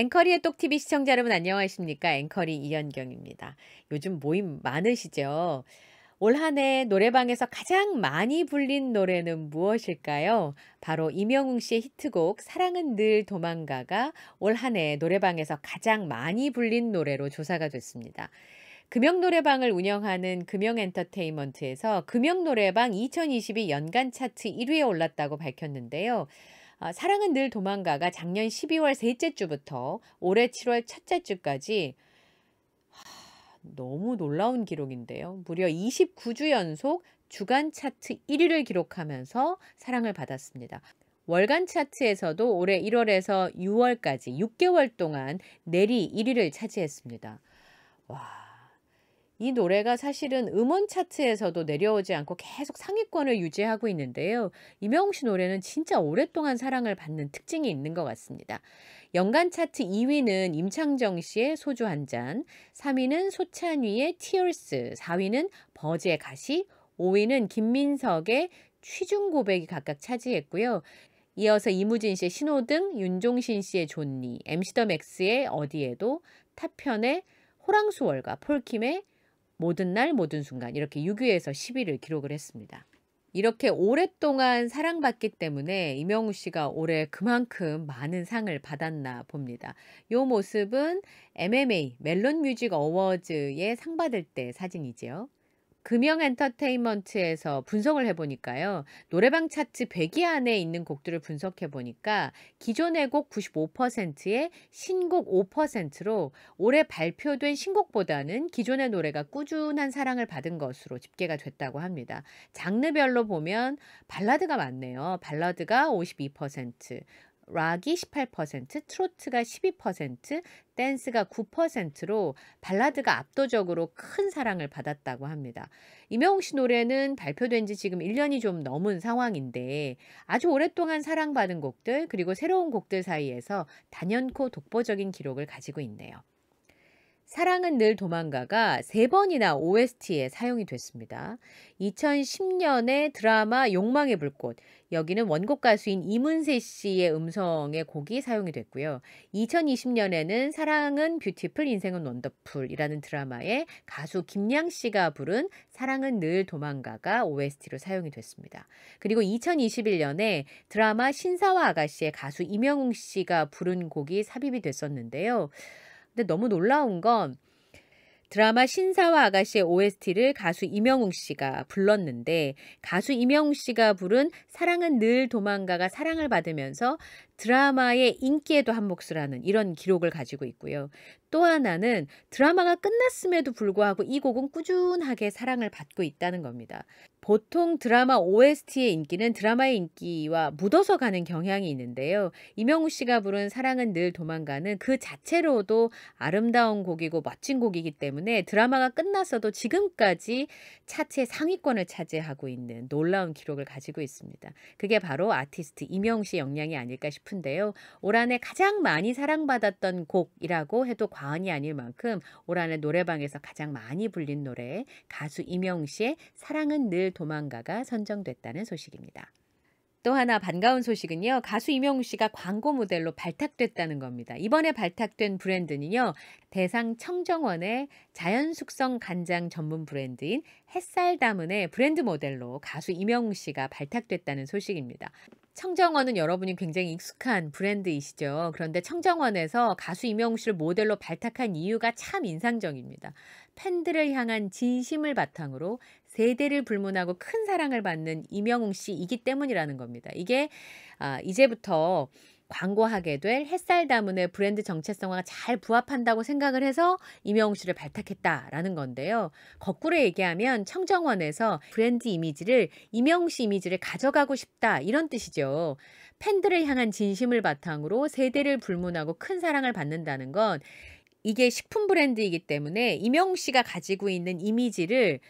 앵커리의 똑TV 시청자 여러분 안녕하십니까. 앵커리 이현경입니다. 요즘 모임 많으시죠? 올 한해 노래방에서 가장 많이 불린 노래는 무엇일까요? 바로 이영웅 씨의 히트곡 사랑은 늘 도망가가 올 한해 노래방에서 가장 많이 불린 노래로 조사가 됐습니다. 금영노래방을 운영하는 금영엔터테인먼트에서 금영노래방 2022 연간 차트 1위에 올랐다고 밝혔는데요. 어, 사랑은 늘 도망가가 작년 12월 셋째 주부터 올해 7월 첫째 주까지 너무 놀라운 기록인데요. 무려 29주 연속 주간 차트 1위를 기록하면서 사랑을 받았습니다. 월간 차트에서도 올해 1월에서 6월까지 6개월 동안 내리 1위를 차지했습니다. 와, 이 노래가 사실은 음원 차트에서도 내려오지 않고 계속 상위권을 유지하고 있는데요. 이명웅 씨 노래는 진짜 오랫동안 사랑을 받는 특징이 있는 것 같습니다. 연간 차트 2위는 임창정 씨의 소주 한 잔, 3위는 소찬휘의 티얼스, 4위는 버즈의 가시, 5위는 김민석의 취중 고백이 각각 차지했고요. 이어서 이무진 씨의 신호등, 윤종신 씨의 존니, MC 더 맥스의 어디에도, 타편의 호랑수월과 폴킴의 모든 날 모든 순간 이렇게 6위에서 10위를 기록을 했습니다. 이렇게 오랫동안 사랑받기 때문에 이명우 씨가 올해 그만큼 많은 상을 받았나 봅니다. 요 모습은 MMA 멜론 뮤직 어워즈에 상 받을 때 사진이지요. 금영엔터테인먼트에서 분석을 해보니까요. 노래방 차트 100위 안에 있는 곡들을 분석해보니까 기존의 곡 95%에 신곡 5%로 올해 발표된 신곡보다는 기존의 노래가 꾸준한 사랑을 받은 것으로 집계가 됐다고 합니다. 장르별로 보면 발라드가 많네요. 발라드가 52%, 락이 18%, 트로트가 12%, 댄스가 9%로 발라드가 압도적으로 큰 사랑을 받았다고 합니다. 임영웅 씨 노래는 발표된 지 지금 1년이 좀 넘은 상황인데 아주 오랫동안 사랑받은 곡들 그리고 새로운 곡들 사이에서 단연코 독보적인 기록을 가지고 있네요. 사랑은 늘 도망가가 세 번이나 OST에 사용이 됐습니다. 2010년에 드라마 욕망의 불꽃, 여기는 원곡 가수인 이문세 씨의 음성의 곡이 사용이 됐고요. 2020년에는 사랑은 뷰티풀, 인생은 원더풀이라는 드라마에 가수 김양 씨가 부른 사랑은 늘 도망가가 OST로 사용이 됐습니다. 그리고 2021년에 드라마 신사와 아가씨의 가수 임영웅 씨가 부른 곡이 삽입이 됐었는데요. 근데 너무 놀라운 건 드라마 신사와 아가씨의 OST를 가수 이명웅 씨가 불렀는데 가수 이명웅 씨가 부른 사랑은 늘 도망가가 사랑을 받으면서 드라마의 인기에도 한몫을 하는 이런 기록을 가지고 있고요. 또 하나는 드라마가 끝났음에도 불구하고 이 곡은 꾸준하게 사랑을 받고 있다는 겁니다. 보통 드라마 OST의 인기는 드라마의 인기와 묻어서 가는 경향이 있는데요. 이명우 씨가 부른 사랑은 늘 도망가는 그 자체로도 아름다운 곡이고 멋진 곡이기 때문에 드라마가 끝났어도 지금까지 차트의 상위권을 차지하고 있는 놀라운 기록을 가지고 있습니다. 그게 바로 아티스트 이명우 씨 역량이 아닐까 싶은데요. 올 한해 가장 많이 사랑받았던 곡이라고 해도 과언이 아닐 만큼 올 한해 노래방에서 가장 많이 불린 노래 가수 이명우 씨의 사랑은 늘 도망가가 선정됐다는 소식입니다. 또 하나 반가운 소식은요. 가수 이명우 씨가 광고 모델로 발탁됐다는 겁니다. 이번에 발탁된 브랜드는요. 대상 청정원의 자연 숙성 간장 전문 브랜드인 햇살 다문의 브랜드 모델로 가수 이명우 씨가 발탁됐다는 소식입니다. 청정원은 여러분이 굉장히 익숙한 브랜드이시죠. 그런데 청정원에서 가수 이명우 씨를 모델로 발탁한 이유가 참 인상적입니다. 팬들을 향한 진심을 바탕으로 대대를 불문하고 큰 사랑을 받는 이명웅 씨이기 때문이라는 겁니다. 이게 아, 이제부터 광고하게 될 햇살 다문의 브랜드 정체성화가 잘 부합한다고 생각을 해서 이명웅 씨를 발탁했다라는 건데요. 거꾸로 얘기하면 청정원에서 브랜드 이미지를 이명웅 씨 이미지를 가져가고 싶다 이런 뜻이죠. 팬들을 향한 진심을 바탕으로 세대를 불문하고 큰 사랑을 받는다는 건 이게 식품 브랜드이기 때문에 이명웅 씨가 가지고 있는 이미지를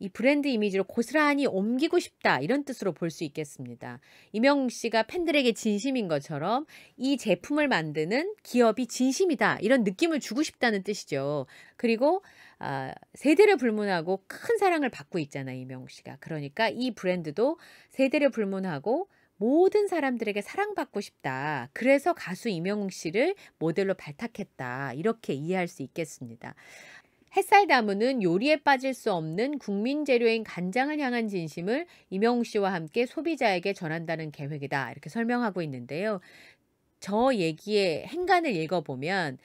이 브랜드 이미지로 고스란히 옮기고 싶다 이런 뜻으로 볼 수 있겠습니다. 이명웅 씨가 팬들에게 진심인 것처럼 이 제품을 만드는 기업이 진심이다 이런 느낌을 주고 싶다는 뜻이죠. 그리고 아, 세대를 불문하고 큰 사랑을 받고 있잖아 이명웅 씨가. 그러니까 이 브랜드도 세대를 불문하고 모든 사람들에게 사랑받고 싶다. 그래서 가수 이명웅 씨를 모델로 발탁했다. 이렇게 이해할 수 있겠습니다. 햇살 나무는 요리에 빠질 수 없는 국민 재료인 간장을 향한 진심을 이명웅 씨와 함께 소비자에게 전한다는 계획이다. 이렇게 설명하고 있는데요. 저 얘기의 행간을 읽어보면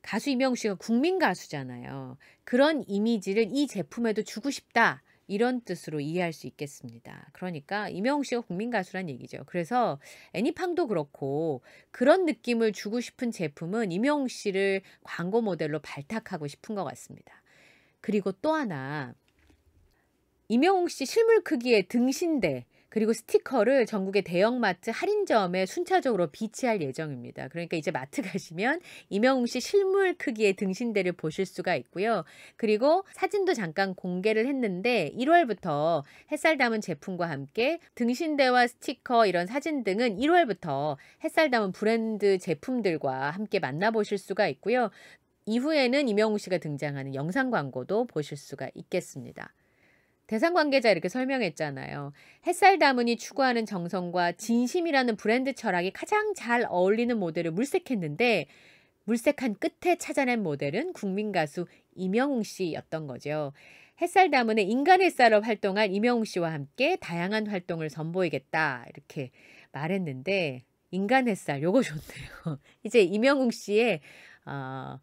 가수 이명웅 씨가 국민 가수잖아요. 그런 이미지를 이 제품에도 주고 싶다. 이런 뜻으로 이해할 수 있겠습니다. 그러니까 이명웅 씨가 국민 가수란 얘기죠. 그래서 애니팡도 그렇고 그런 느낌을 주고 싶은 제품은 이명웅 씨를 광고 모델로 발탁하고 싶은 것 같습니다. 그리고 또 하나 임영웅씨 실물 크기의 등신대 그리고 스티커를 전국의 대형마트 할인점에 순차적으로 비치할 예정입니다. 그러니까 이제 마트 가시면 임영웅씨 실물 크기의 등신대를 보실 수가 있고요. 그리고 사진도 잠깐 공개를 했는데 1월부터 햇살 담은 제품과 함께 등신대와 스티커 이런 사진 등은 1월부터 햇살 담은 브랜드 제품들과 함께 만나보실 수가 있고요. 이후에는 이명웅 씨가 등장하는 영상 광고도 보실 수가 있겠습니다. 대상 관계자 이렇게 설명했잖아요. 햇살 다문이 추구하는 정성과 진심이라는 브랜드 철학이 가장 잘 어울리는 모델을 물색했는데 물색한 끝에 찾아낸 모델은 국민 가수 이명웅 씨였던 거죠. 햇살 다문의 인간 햇살로 활동한 이명웅 씨와 함께 다양한 활동을 선보이겠다 이렇게 말했는데 인간 햇살 요거 좋네요. 이제 이명웅 씨의 어,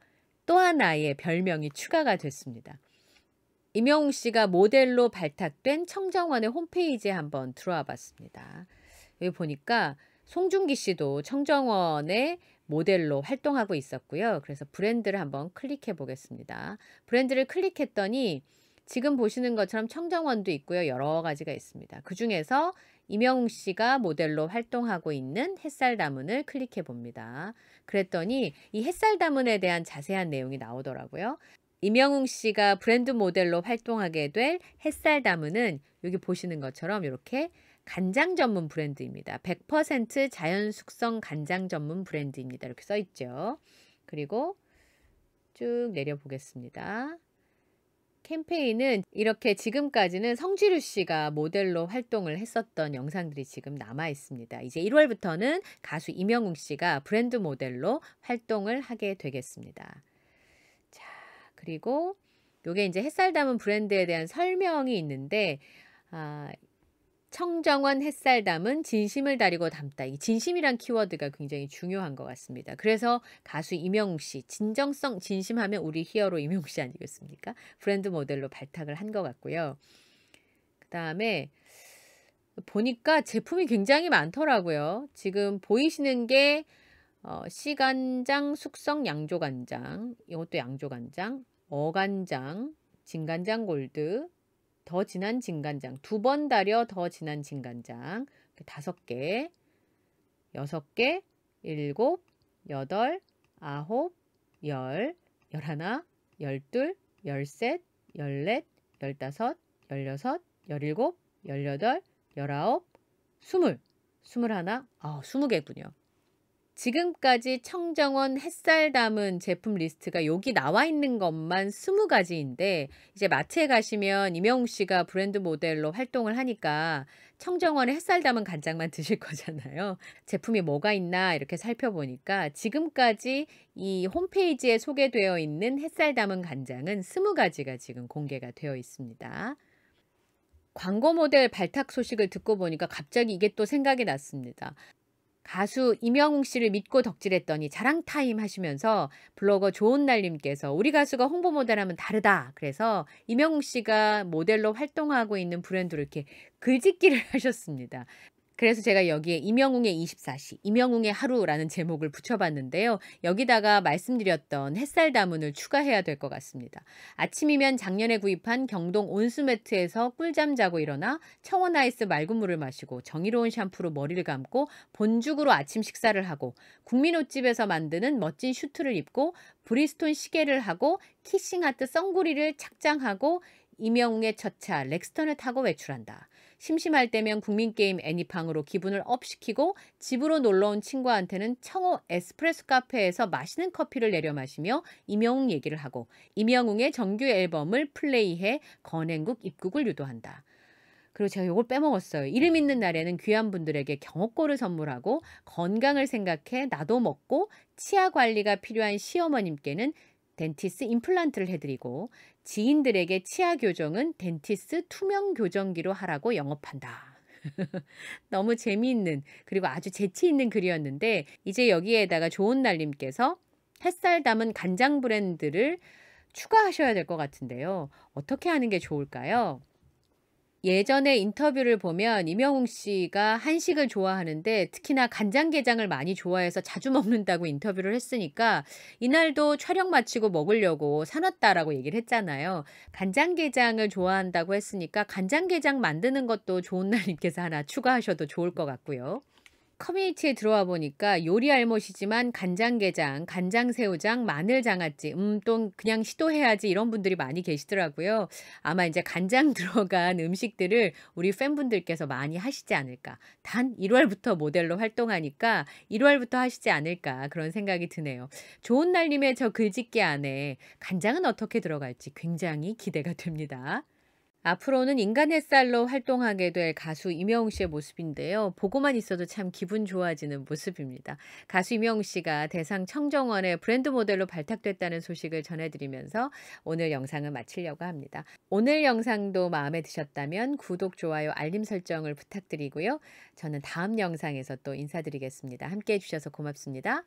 또 하나의 별명이 추가가 됐습니다. 임영웅 씨가 모델로 발탁된 청정원의 홈페이지에 한번 들어와 봤습니다. 여기 보니까 송중기 씨도 청정원의 모델로 활동하고 있었고요. 그래서 브랜드를 한번 클릭해 보겠습니다. 브랜드를 클릭했더니 지금 보시는 것처럼 청정원도 있고요. 여러 가지가 있습니다. 그 중에서 이명웅 씨가 모델로 활동하고 있는 햇살 다문을 클릭해 봅니다. 그랬더니 이 햇살 다문에 대한 자세한 내용이 나오더라고요. 이명웅 씨가 브랜드 모델로 활동하게 될 햇살 다문은 여기 보시는 것처럼 이렇게 간장 전문 브랜드입니다. 100% 자연 숙성 간장 전문 브랜드입니다. 이렇게 써 있죠. 그리고 쭉 내려 보겠습니다. 캠페인은 이렇게 지금까지는 성지류 씨가 모델로 활동을 했었던 영상들이 지금 남아 있습니다. 이제 1월부터는 가수 임영웅 씨가 브랜드 모델로 활동을 하게 되겠습니다. 자, 그리고 요게 이제 햇살 담은 브랜드에 대한 설명이 있는데 아, 청정원 햇살 담은 진심을 다리고 담다. 이 진심이란 키워드가 굉장히 중요한 것 같습니다. 그래서 가수 임영웅 씨, 진정성 진심하면 우리 히어로 임영웅 씨 아니겠습니까? 브랜드 모델로 발탁을 한 것 같고요. 그 다음에 보니까 제품이 굉장히 많더라고요. 지금 보이시는 게 어, 시간장, 숙성 양조간장, 이것도 양조간장, 어간장, 진간장 골드, 더 진한 진간장 두 번 달여 더 진한 진간장 다섯 개 여섯 개 일곱 여덟 아홉 열 열하나 열둘 열셋 열넷 열다섯 열여섯 열일곱 열여덟 열아홉 스물 스물하나 아 스무 개군요 지금까지 청정원 햇살 담은 제품 리스트가 여기 나와 있는 것만 20가지인데 이제 마트에 가시면 이명웅 씨가 브랜드 모델로 활동을 하니까 청정원의 햇살 담은 간장만 드실 거잖아요. 제품이 뭐가 있나 이렇게 살펴보니까 지금까지 이 홈페이지에 소개되어 있는 햇살 담은 간장은 20가지가 지금 공개가 되어 있습니다. 광고 모델 발탁 소식을 듣고 보니까 갑자기 이게 또 생각이 났습니다. 가수 임영웅 씨를 믿고 덕질했더니 자랑타임 하시면서 블로거 좋은날님께서 우리 가수가 홍보 모델하면 다르다. 그래서 임영웅 씨가 모델로 활동하고 있는 브랜드로 이렇게 글짓기를 하셨습니다. 그래서 제가 여기에 임영웅의 24시, 임영웅의 하루라는 제목을 붙여봤는데요. 여기다가 말씀드렸던 햇살 다문을 추가해야 될 것 같습니다. 아침이면 작년에 구입한 경동 온수매트에서 꿀잠 자고 일어나 청원 아이스 맑은 물을 마시고 정의로운 샴푸로 머리를 감고 본죽으로 아침 식사를 하고 국민옷집에서 만드는 멋진 슈트를 입고 브리스톤 시계를 하고 키싱하트 썬구리를 착장하고 이명웅의 첫차 렉스턴을 타고 외출한다. 심심할 때면 국민게임 애니팡으로 기분을 업시키고 집으로 놀러온 친구한테는 청호 에스프레소 카페에서 맛있는 커피를 내려 마시며 임영웅 얘기를 하고 임영웅의 정규 앨범을 플레이해 건행국 입국을 유도한다. 그리고 제가 이걸 빼먹었어요. 이름 있는 날에는 귀한 분들에게 경호골을 선물하고 건강을 생각해 나도 먹고 치아 관리가 필요한 시어머님께는 덴티스 임플란트를 해드리고 지인들에게 치아 교정은 덴티스 투명 교정기로 하라고 영업한다. 너무 재미있는 그리고 아주 재치 있는 글이었는데 이제 여기에다가 좋은 날님께서 햇살 담은 간장 브랜드를 추가하셔야 될 것 같은데요. 어떻게 하는 게 좋을까요? 예전에 인터뷰를 보면 이명웅 씨가 한식을 좋아하는데 특히나 간장게장을 많이 좋아해서 자주 먹는다고 인터뷰를 했으니까 이날도 촬영 마치고 먹으려고 사놨다라고 얘기를 했잖아요. 간장게장을 좋아한다고 했으니까 간장게장 만드는 것도 좋은 날 님께서 하나 추가하셔도 좋을 것 같고요. 커뮤니티에 들어와 보니까 요리 알못이지만 간장게장, 간장새우장, 마늘장아찌, 음, 또 그냥 시도해야지 이런 분들이 많이 계시더라고요. 아마 이제 간장 들어간 음식들을 우리 팬분들께서 많이 하시지 않을까. 단 1월부터 모델로 활동하니까 1월부터 하시지 않을까 그런 생각이 드네요. 좋은 날님의 저 글짓기 안에 간장은 어떻게 들어갈지 굉장히 기대가 됩니다. 앞으로는 인간 햇살로 활동하게 될 가수 임영웅 씨의 모습인데요. 보고만 있어도 참 기분 좋아지는 모습입니다. 가수 임영웅 씨가 대상 청정원의 브랜드 모델로 발탁됐다는 소식을 전해드리면서 오늘 영상을 마치려고 합니다. 오늘 영상도 마음에 드셨다면 구독, 좋아요, 알림 설정을 부탁드리고요. 저는 다음 영상에서 또 인사드리겠습니다. 함께 해주셔서 고맙습니다.